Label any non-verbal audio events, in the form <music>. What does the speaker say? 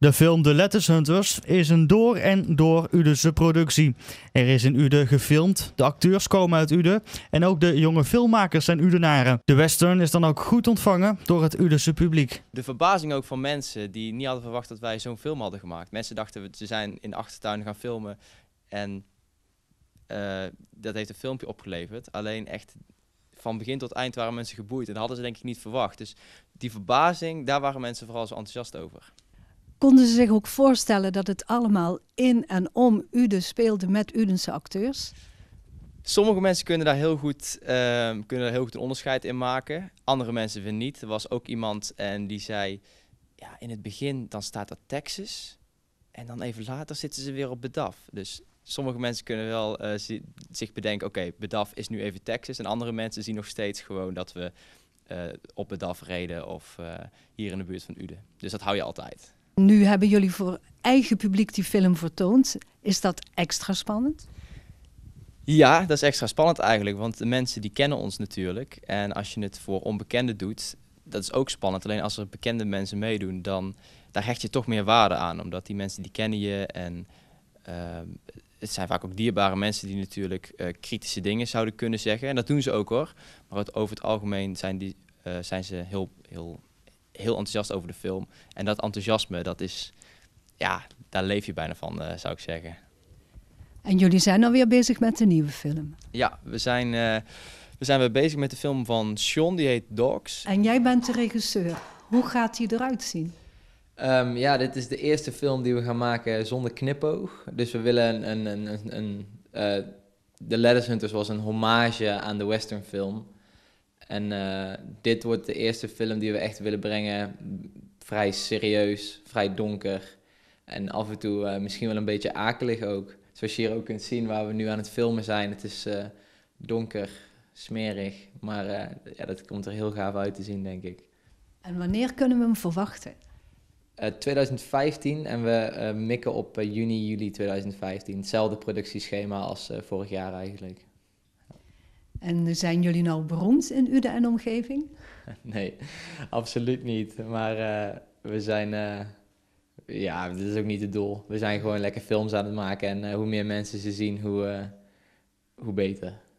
De film The Letters Hunters is een door en door Udense productie. Er is in Uden gefilmd, de acteurs komen uit Uden en ook de jonge filmmakers zijn Udenaren. De western is dan ook goed ontvangen door het Udense publiek. De verbazing ook van mensen die niet hadden verwacht dat wij zo'n film hadden gemaakt. Mensen dachten ze zijn in de achtertuin gaan filmen en eh, dat heeft een filmpje opgeleverd. Alleen echt van begin tot eind waren mensen geboeid en dat hadden ze denk ik niet verwacht. Dus die verbazing, daar waren mensen vooral zo enthousiast over. Konden ze zich ook voorstellen dat het allemaal in en om Uden speelde met Udense acteurs? Sommige mensen kunnen daar heel goed, ehm, kunnen daar heel goed een onderscheid in maken. Andere mensen weer niet. Er was ook iemand en die zei: ja, in het begin dan staat dat Texas. En dan even later zitten ze weer op bedaf. Dus sommige mensen kunnen wel eh, zich bedenken: oké, bedaf is nu even Texas. En andere mensen zien nog steeds gewoon dat we uh, op bedaf reden of eh, hier in de buurt van Uden. Dus dat hou je altijd. Nu hebben jullie voor eigen publiek die film vertoond. Is dat extra spannend? Ja, dat is extra spannend eigenlijk, want de mensen die kennen ons natuurlijk. En als je het voor onbekenden doet, dat is ook spannend. Alleen als er bekende mensen meedoen, dan daar hecht je toch meer waarde aan. Omdat die mensen die kennen je en ehm, het zijn vaak ook dierbare mensen die natuurlijk eh, kritische dingen zouden kunnen zeggen. En dat doen ze ook hoor. Maar over het algemeen zijn, die, eh, zijn ze heel, heel heel enthousiast over de film. En dat enthousiasme, dat is, ja, daar leef je bijna van, eh, zou ik zeggen. En jullie zijn alweer bezig met de nieuwe film. Ja, we zijn, eh, we zijn weer bezig met de film van Sean, die heet Dogs. En jij bent de regisseur. Hoe gaat die eruit zien? Ehm, ja, dit is de eerste film die we gaan maken zonder knipoog. Dus we willen een... een, een, een eh, The Letters Hunters was een hommage aan de westernfilm. En eh, dit wordt de eerste film die we echt willen brengen. Vrij serieus, vrij donker. En af en toe eh, misschien wel een beetje akelig ook. Zoals je hier ook kunt zien waar we nu aan het filmen zijn. Het is eh, donker, smerig. Maar ja, dat komt er heel gaaf uit te zien, denk ik. En wanneer kunnen we hem verwachten? 2015 en we mikken op juni, juli 2015. Hetzelfde productieschema als vorig jaar eigenlijk. En zijn jullie nou beroemd in Uden en omgeving? <laughs> Nee, absoluut niet. Maar eh, we zijn. Eh, ja, dat is ook niet het doel. We zijn gewoon lekker films aan het maken. En eh, hoe meer mensen ze zien, hoe, hoe beter.